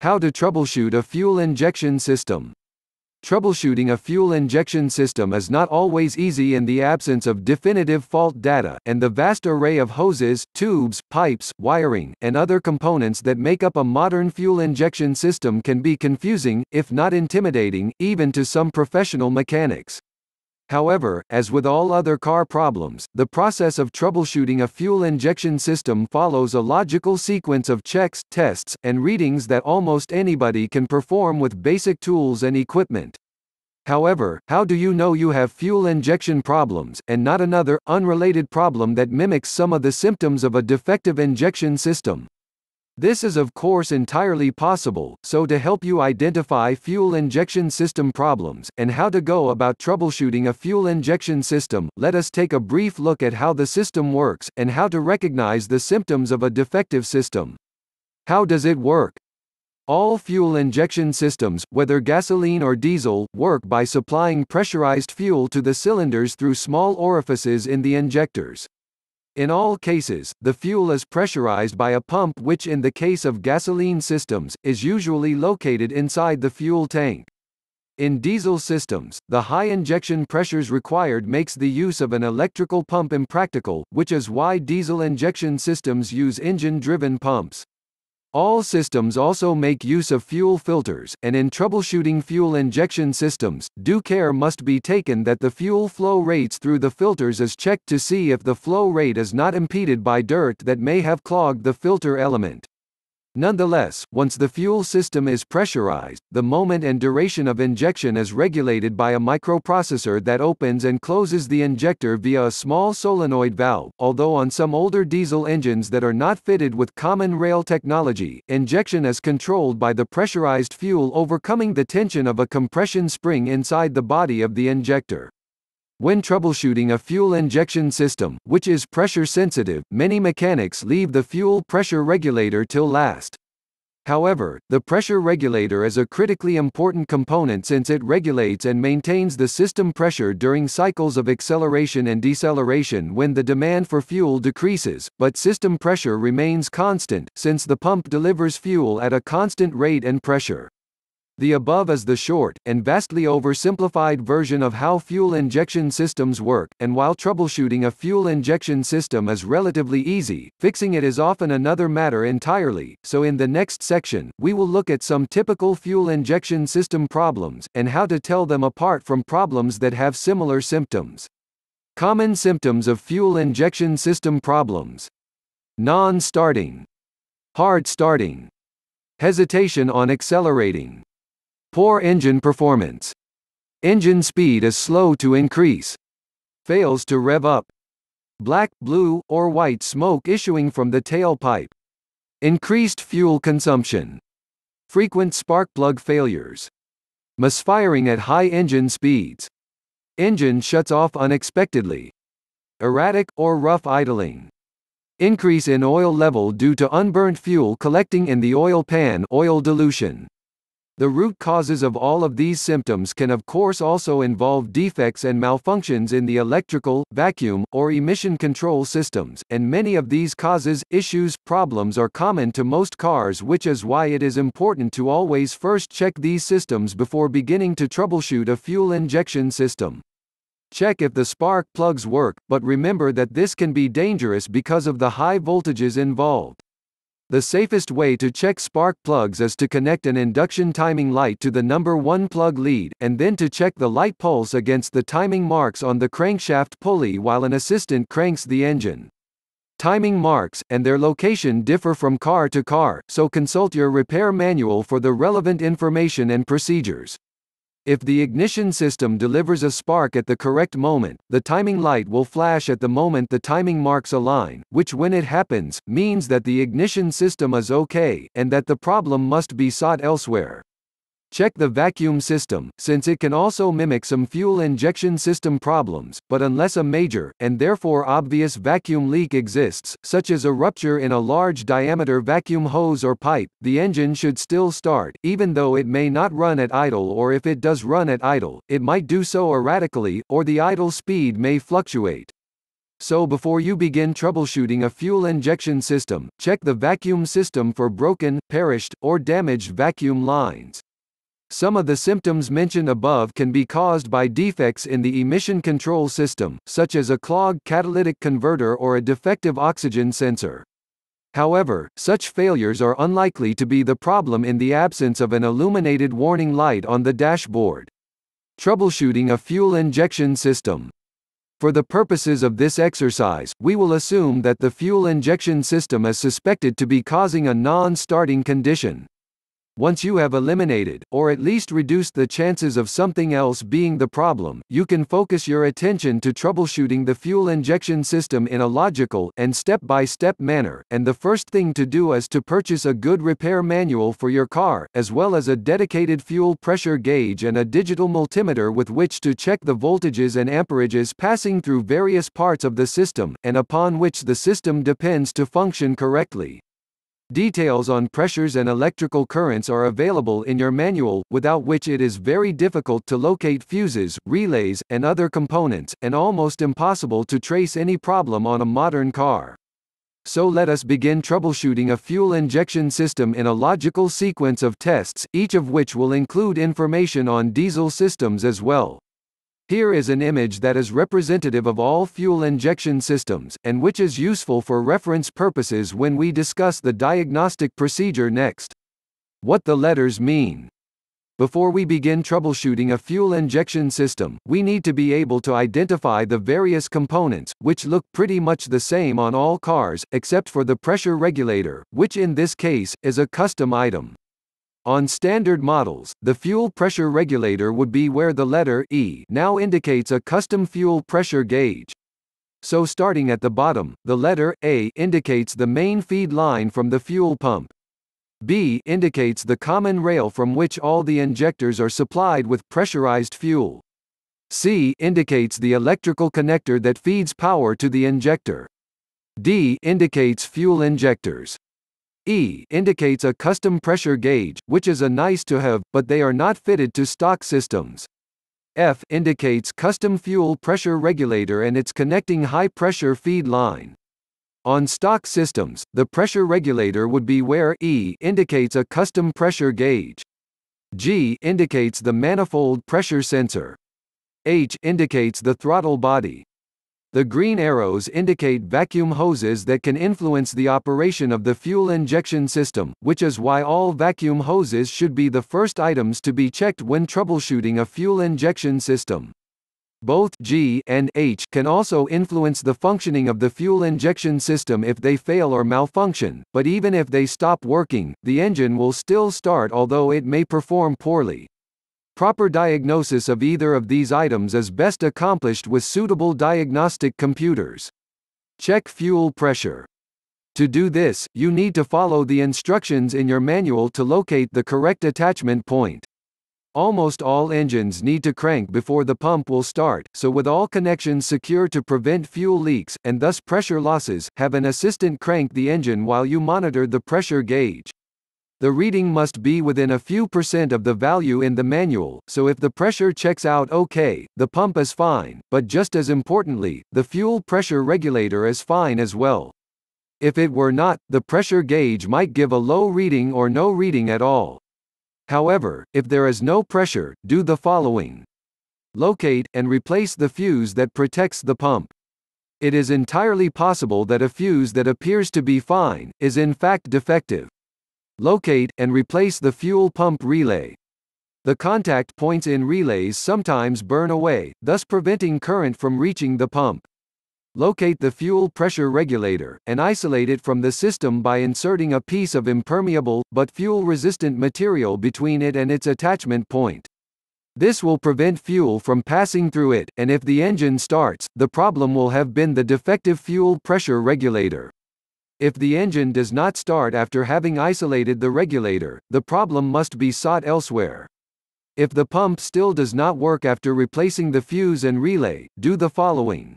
How to troubleshoot a fuel injection system. Troubleshooting a fuel injection system is not always easy in the absence of definitive fault data, and the vast array of hoses, tubes, pipes, wiring, and other components that make up a modern fuel injection system can be confusing, if not intimidating, even to some professional mechanics. However, as with all other car problems, the process of troubleshooting a fuel injection system follows a logical sequence of checks, tests, and readings that almost anybody can perform with basic tools and equipment. However, how do you know you have fuel injection problems, and not another, unrelated problem that mimics some of the symptoms of a defective injection system? This is of course entirely possible, so to help you identify fuel injection system problems, and how to go about troubleshooting a fuel injection system, let us take a brief look at how the system works, and how to recognize the symptoms of a defective system. How does it work? All fuel injection systems, whether gasoline or diesel, work by supplying pressurized fuel to the cylinders through small orifices in the injectors. In all cases, the fuel is pressurized by a pump which in the case of gasoline systems, is usually located inside the fuel tank. In diesel systems, the high injection pressures required makes the use of an electrical pump impractical, which is why diesel injection systems use engine-driven pumps. All systems also make use of fuel filters, and in troubleshooting fuel injection systems, due care must be taken that the fuel flow rates through the filters is checked to see if the flow rate is not impeded by dirt that may have clogged the filter element. Nonetheless, once the fuel system is pressurized, the moment and duration of injection is regulated by a microprocessor that opens and closes the injector via a small solenoid valve. Although on some older diesel engines that are not fitted with common rail technology, injection is controlled by the pressurized fuel overcoming the tension of a compression spring inside the body of the injector. When troubleshooting a fuel injection system, which is pressure sensitive, many mechanics leave the fuel pressure regulator till last. However, the pressure regulator is a critically important component since it regulates and maintains the system pressure during cycles of acceleration and deceleration when the demand for fuel decreases, but system pressure remains constant, since the pump delivers fuel at a constant rate and pressure. The above is the short, and vastly oversimplified version of how fuel injection systems work, and while troubleshooting a fuel injection system is relatively easy, fixing it is often another matter entirely, so in the next section, we will look at some typical fuel injection system problems, and how to tell them apart from problems that have similar symptoms. Common symptoms of fuel injection system problems. Non-starting. Hard starting. Hesitation on accelerating. Poor engine performance. Engine speed is slow to increase. Fails to rev up. Black, blue, or white smoke issuing from the tailpipe. Increased fuel consumption. Frequent spark plug failures. Misfiring at high engine speeds. Engine shuts off unexpectedly. Erratic or rough idling. Increase in oil level due to unburnt fuel collecting in the oil pan oil dilution. The root causes of all of these symptoms can of course also involve defects and malfunctions in the electrical, vacuum, or emission control systems, and many of these causes, issues, problems are common to most cars which is why it is important to always first check these systems before beginning to troubleshoot a fuel injection system. Check if the spark plugs work, but remember that this can be dangerous because of the high voltages involved. The safest way to check spark plugs is to connect an induction timing light to the number 1 plug lead, and then to check the light pulse against the timing marks on the crankshaft pulley while an assistant cranks the engine. Timing marks, and their location differ from car to car, so consult your repair manual for the relevant information and procedures. If the ignition system delivers a spark at the correct moment, the timing light will flash at the moment the timing marks align, which when it happens, means that the ignition system is okay, and that the problem must be sought elsewhere. Check the vacuum system, since it can also mimic some fuel injection system problems, but unless a major, and therefore obvious vacuum leak exists, such as a rupture in a large diameter vacuum hose or pipe, the engine should still start, even though it may not run at idle or if it does run at idle, it might do so erratically, or the idle speed may fluctuate. So before you begin troubleshooting a fuel injection system, check the vacuum system for broken, perished, or damaged vacuum lines. Some of the symptoms mentioned above can be caused by defects in the emission control system, such as a clogged catalytic converter or a defective oxygen sensor. However, such failures are unlikely to be the problem in the absence of an illuminated warning light on the dashboard. Troubleshooting a fuel injection system. For the purposes of this exercise, we will assume that the fuel injection system is suspected to be causing a non-starting condition. Once you have eliminated, or at least reduced the chances of something else being the problem, you can focus your attention to troubleshooting the fuel injection system in a logical and step-by-step -step manner, and the first thing to do is to purchase a good repair manual for your car, as well as a dedicated fuel pressure gauge and a digital multimeter with which to check the voltages and amperages passing through various parts of the system, and upon which the system depends to function correctly. Details on pressures and electrical currents are available in your manual, without which it is very difficult to locate fuses, relays, and other components, and almost impossible to trace any problem on a modern car. So let us begin troubleshooting a fuel injection system in a logical sequence of tests, each of which will include information on diesel systems as well. Here is an image that is representative of all fuel injection systems, and which is useful for reference purposes when we discuss the diagnostic procedure next. What the letters mean. Before we begin troubleshooting a fuel injection system, we need to be able to identify the various components, which look pretty much the same on all cars, except for the pressure regulator, which in this case, is a custom item. On standard models, the fuel pressure regulator would be where the letter E now indicates a custom fuel pressure gauge. So starting at the bottom, the letter A indicates the main feed line from the fuel pump. B indicates the common rail from which all the injectors are supplied with pressurized fuel. C indicates the electrical connector that feeds power to the injector. D indicates fuel injectors. E indicates a custom pressure gauge, which is a nice to have, but they are not fitted to stock systems. F indicates custom fuel pressure regulator and its connecting high pressure feed line. On stock systems, the pressure regulator would be where E indicates a custom pressure gauge. G indicates the manifold pressure sensor. H indicates the throttle body. The green arrows indicate vacuum hoses that can influence the operation of the fuel injection system, which is why all vacuum hoses should be the first items to be checked when troubleshooting a fuel injection system. Both G and H can also influence the functioning of the fuel injection system if they fail or malfunction, but even if they stop working, the engine will still start although it may perform poorly. Proper diagnosis of either of these items is best accomplished with suitable diagnostic computers. Check fuel pressure. To do this, you need to follow the instructions in your manual to locate the correct attachment point. Almost all engines need to crank before the pump will start, so with all connections secure to prevent fuel leaks, and thus pressure losses, have an assistant crank the engine while you monitor the pressure gauge. The reading must be within a few percent of the value in the manual, so if the pressure checks out okay, the pump is fine, but just as importantly, the fuel pressure regulator is fine as well. If it were not, the pressure gauge might give a low reading or no reading at all. However, if there is no pressure, do the following. Locate, and replace the fuse that protects the pump. It is entirely possible that a fuse that appears to be fine, is in fact defective locate, and replace the fuel pump relay. The contact points in relays sometimes burn away, thus preventing current from reaching the pump. Locate the fuel pressure regulator, and isolate it from the system by inserting a piece of impermeable, but fuel-resistant material between it and its attachment point. This will prevent fuel from passing through it, and if the engine starts, the problem will have been the defective fuel pressure regulator. If the engine does not start after having isolated the regulator, the problem must be sought elsewhere. If the pump still does not work after replacing the fuse and relay, do the following.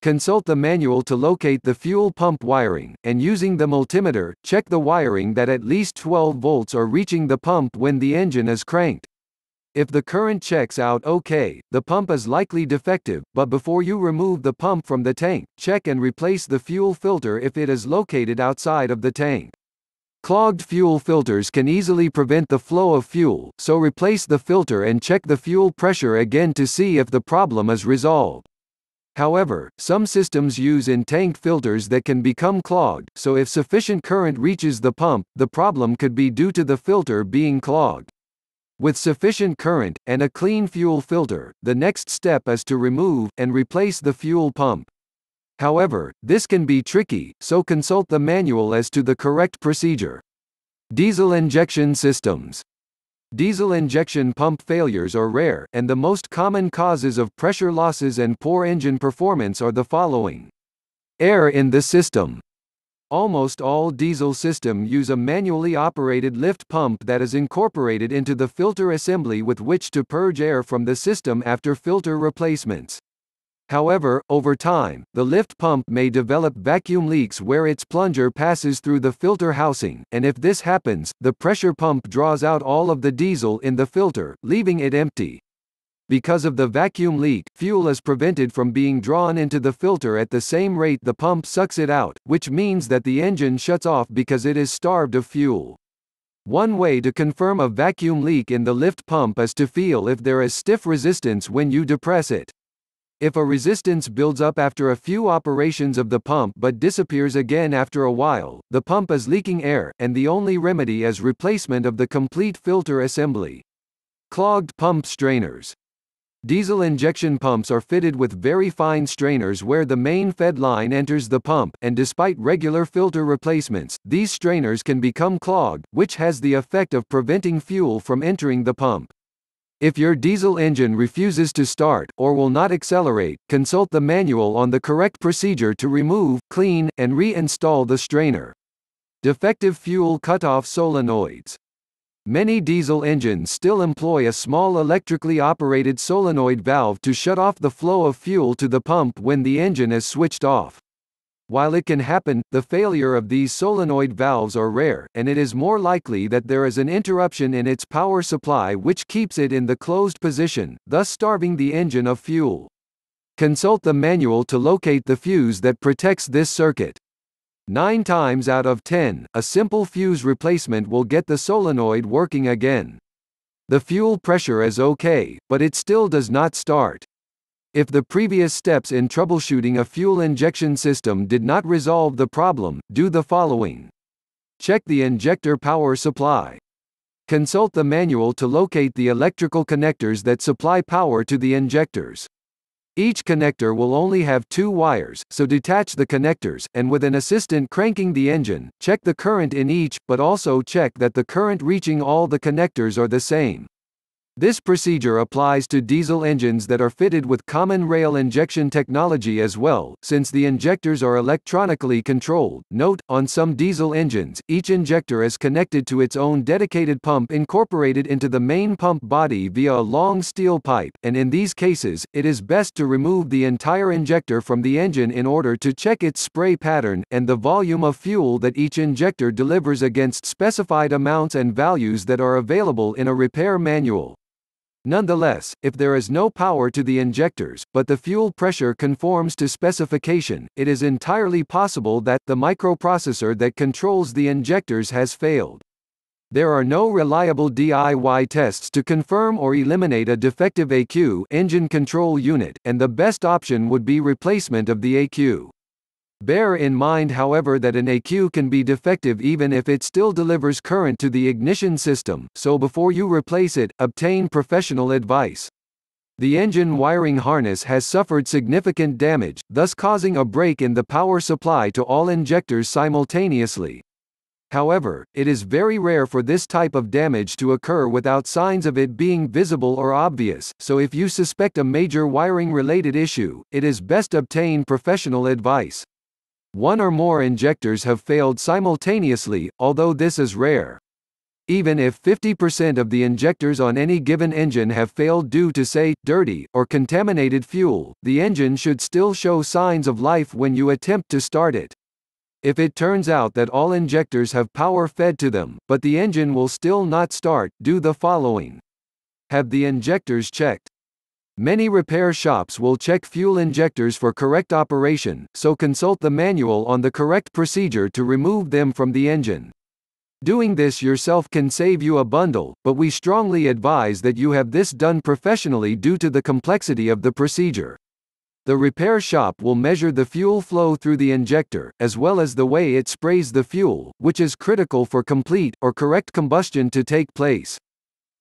Consult the manual to locate the fuel pump wiring, and using the multimeter, check the wiring that at least 12 volts are reaching the pump when the engine is cranked. If the current checks out OK, the pump is likely defective, but before you remove the pump from the tank, check and replace the fuel filter if it is located outside of the tank. Clogged fuel filters can easily prevent the flow of fuel, so replace the filter and check the fuel pressure again to see if the problem is resolved. However, some systems use in-tank filters that can become clogged, so if sufficient current reaches the pump, the problem could be due to the filter being clogged. With sufficient current, and a clean fuel filter, the next step is to remove and replace the fuel pump. However, this can be tricky, so consult the manual as to the correct procedure. Diesel injection systems. Diesel injection pump failures are rare, and the most common causes of pressure losses and poor engine performance are the following. Air in the system. Almost all diesel system use a manually operated lift pump that is incorporated into the filter assembly with which to purge air from the system after filter replacements. However, over time, the lift pump may develop vacuum leaks where its plunger passes through the filter housing, and if this happens, the pressure pump draws out all of the diesel in the filter, leaving it empty. Because of the vacuum leak, fuel is prevented from being drawn into the filter at the same rate the pump sucks it out, which means that the engine shuts off because it is starved of fuel. One way to confirm a vacuum leak in the lift pump is to feel if there is stiff resistance when you depress it. If a resistance builds up after a few operations of the pump but disappears again after a while, the pump is leaking air, and the only remedy is replacement of the complete filter assembly. Clogged pump strainers Diesel injection pumps are fitted with very fine strainers where the main fed line enters the pump, and despite regular filter replacements, these strainers can become clogged, which has the effect of preventing fuel from entering the pump. If your diesel engine refuses to start, or will not accelerate, consult the manual on the correct procedure to remove, clean, and reinstall the strainer. Defective fuel cutoff solenoids. Many diesel engines still employ a small electrically operated solenoid valve to shut off the flow of fuel to the pump when the engine is switched off. While it can happen, the failure of these solenoid valves are rare, and it is more likely that there is an interruption in its power supply which keeps it in the closed position, thus starving the engine of fuel. Consult the manual to locate the fuse that protects this circuit. Nine times out of ten, a simple fuse replacement will get the solenoid working again. The fuel pressure is okay, but it still does not start. If the previous steps in troubleshooting a fuel injection system did not resolve the problem, do the following. Check the injector power supply. Consult the manual to locate the electrical connectors that supply power to the injectors. Each connector will only have two wires, so detach the connectors, and with an assistant cranking the engine, check the current in each, but also check that the current reaching all the connectors are the same. This procedure applies to diesel engines that are fitted with common rail injection technology as well, since the injectors are electronically controlled. Note, on some diesel engines, each injector is connected to its own dedicated pump incorporated into the main pump body via a long steel pipe, and in these cases, it is best to remove the entire injector from the engine in order to check its spray pattern, and the volume of fuel that each injector delivers against specified amounts and values that are available in a repair manual. Nonetheless, if there is no power to the injectors, but the fuel pressure conforms to specification, it is entirely possible that the microprocessor that controls the injectors has failed. There are no reliable DIY tests to confirm or eliminate a defective AQ engine control unit, and the best option would be replacement of the AQ. Bear in mind however that an AQ can be defective even if it still delivers current to the ignition system, so before you replace it, obtain professional advice. The engine wiring harness has suffered significant damage, thus causing a break in the power supply to all injectors simultaneously. However, it is very rare for this type of damage to occur without signs of it being visible or obvious, so if you suspect a major wiring-related issue, it is best obtain professional advice. One or more injectors have failed simultaneously, although this is rare. Even if 50% of the injectors on any given engine have failed due to say, dirty, or contaminated fuel, the engine should still show signs of life when you attempt to start it. If it turns out that all injectors have power fed to them, but the engine will still not start, do the following. Have the injectors checked. Many repair shops will check fuel injectors for correct operation, so consult the manual on the correct procedure to remove them from the engine. Doing this yourself can save you a bundle, but we strongly advise that you have this done professionally due to the complexity of the procedure. The repair shop will measure the fuel flow through the injector, as well as the way it sprays the fuel, which is critical for complete or correct combustion to take place.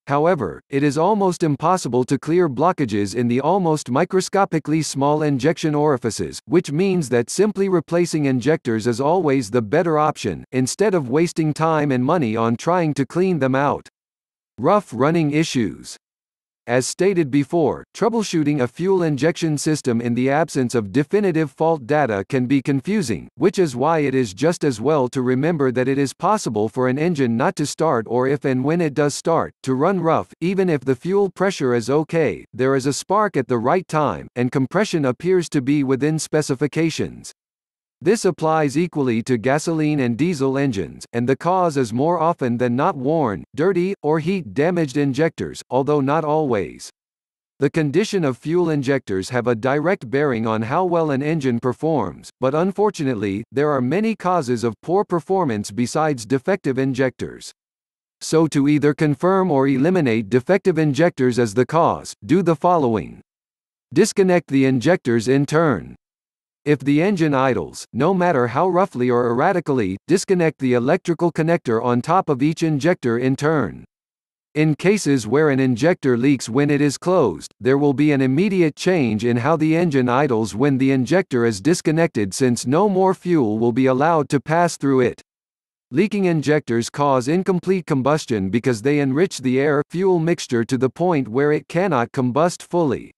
However, it is almost impossible to clear blockages in the almost microscopically small injection orifices, which means that simply replacing injectors is always the better option, instead of wasting time and money on trying to clean them out. Rough running issues as stated before, troubleshooting a fuel injection system in the absence of definitive fault data can be confusing, which is why it is just as well to remember that it is possible for an engine not to start or if and when it does start, to run rough, even if the fuel pressure is okay, there is a spark at the right time, and compression appears to be within specifications. This applies equally to gasoline and diesel engines, and the cause is more often than not worn, dirty, or heat-damaged injectors, although not always. The condition of fuel injectors have a direct bearing on how well an engine performs, but unfortunately, there are many causes of poor performance besides defective injectors. So to either confirm or eliminate defective injectors as the cause, do the following. Disconnect the injectors in turn. If the engine idles, no matter how roughly or erratically, disconnect the electrical connector on top of each injector in turn. In cases where an injector leaks when it is closed, there will be an immediate change in how the engine idles when the injector is disconnected since no more fuel will be allowed to pass through it. Leaking injectors cause incomplete combustion because they enrich the air-fuel mixture to the point where it cannot combust fully.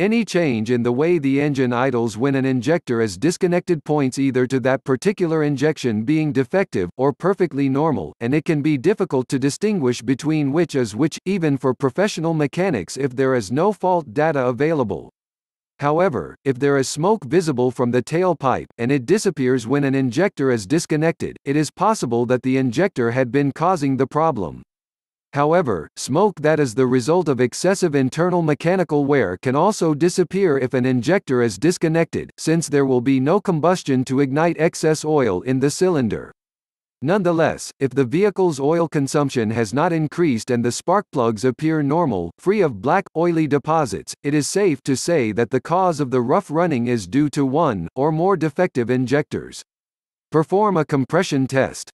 Any change in the way the engine idles when an injector is disconnected points either to that particular injection being defective, or perfectly normal, and it can be difficult to distinguish between which is which, even for professional mechanics if there is no fault data available. However, if there is smoke visible from the tailpipe, and it disappears when an injector is disconnected, it is possible that the injector had been causing the problem. However, smoke that is the result of excessive internal mechanical wear can also disappear if an injector is disconnected, since there will be no combustion to ignite excess oil in the cylinder. Nonetheless, if the vehicle's oil consumption has not increased and the spark plugs appear normal, free of black, oily deposits, it is safe to say that the cause of the rough running is due to one, or more defective injectors. Perform a compression test.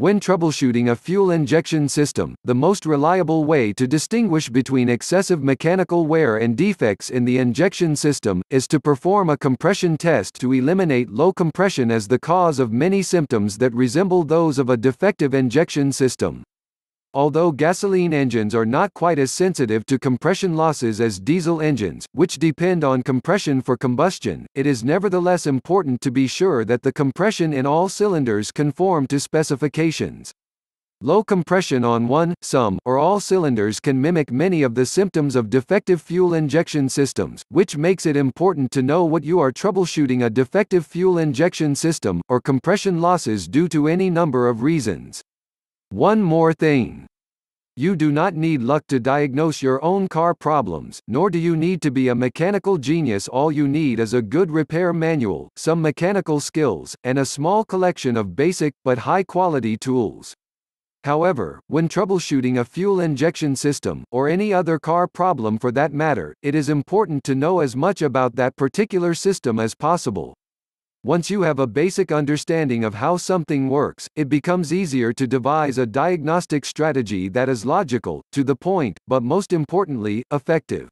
When troubleshooting a fuel injection system, the most reliable way to distinguish between excessive mechanical wear and defects in the injection system is to perform a compression test to eliminate low compression as the cause of many symptoms that resemble those of a defective injection system. Although gasoline engines are not quite as sensitive to compression losses as diesel engines, which depend on compression for combustion, it is nevertheless important to be sure that the compression in all cylinders conform to specifications. Low compression on one, some, or all cylinders can mimic many of the symptoms of defective fuel injection systems, which makes it important to know what you are troubleshooting a defective fuel injection system, or compression losses due to any number of reasons. One more thing. You do not need luck to diagnose your own car problems, nor do you need to be a mechanical genius. All you need is a good repair manual, some mechanical skills, and a small collection of basic but high quality tools. However, when troubleshooting a fuel injection system, or any other car problem for that matter, it is important to know as much about that particular system as possible, once you have a basic understanding of how something works, it becomes easier to devise a diagnostic strategy that is logical, to the point, but most importantly, effective.